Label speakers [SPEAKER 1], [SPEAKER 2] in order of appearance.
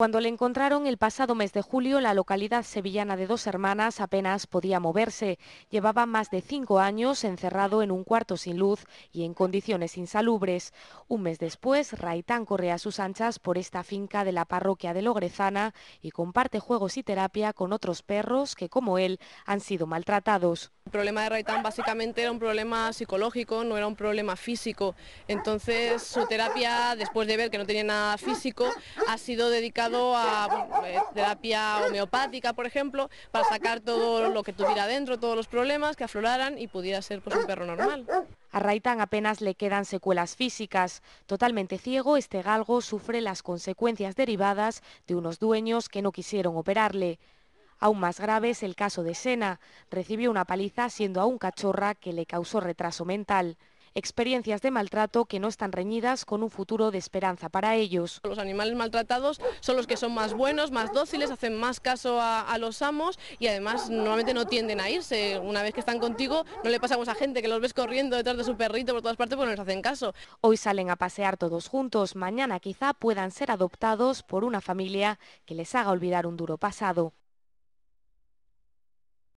[SPEAKER 1] Cuando le encontraron el pasado mes de julio, la localidad sevillana de Dos Hermanas apenas podía moverse. Llevaba más de cinco años encerrado en un cuarto sin luz y en condiciones insalubres. Un mes después, Raitán corre a sus anchas por esta finca de la parroquia de Logrezana y comparte juegos y terapia con otros perros que, como él, han sido maltratados.
[SPEAKER 2] El problema de Raitán básicamente era un problema psicológico, no era un problema físico. Entonces su terapia, después de ver que no tenía nada físico, ha sido dedicado a eh, terapia homeopática, por ejemplo, para sacar todo lo que tuviera dentro, todos los problemas que afloraran y pudiera ser pues, un perro normal.
[SPEAKER 1] A Raitán apenas le quedan secuelas físicas. Totalmente ciego, este galgo sufre las consecuencias derivadas de unos dueños que no quisieron operarle. Aún más grave es el caso de Sena. Recibió una paliza siendo aún cachorra que le causó retraso mental experiencias de maltrato que no están reñidas con un futuro de esperanza para ellos.
[SPEAKER 2] Los animales maltratados son los que son más buenos, más dóciles, hacen más caso a, los amos y además normalmente no tienden a irse. Una vez que están contigo, no le pasamos a gente que los ves corriendo detrás de su perrito por todas partes porque no les hacen caso. Hoy salen a pasear
[SPEAKER 1] todos juntos, mañana quizá puedan ser adoptados por una familia que les haga olvidar un duro pasado.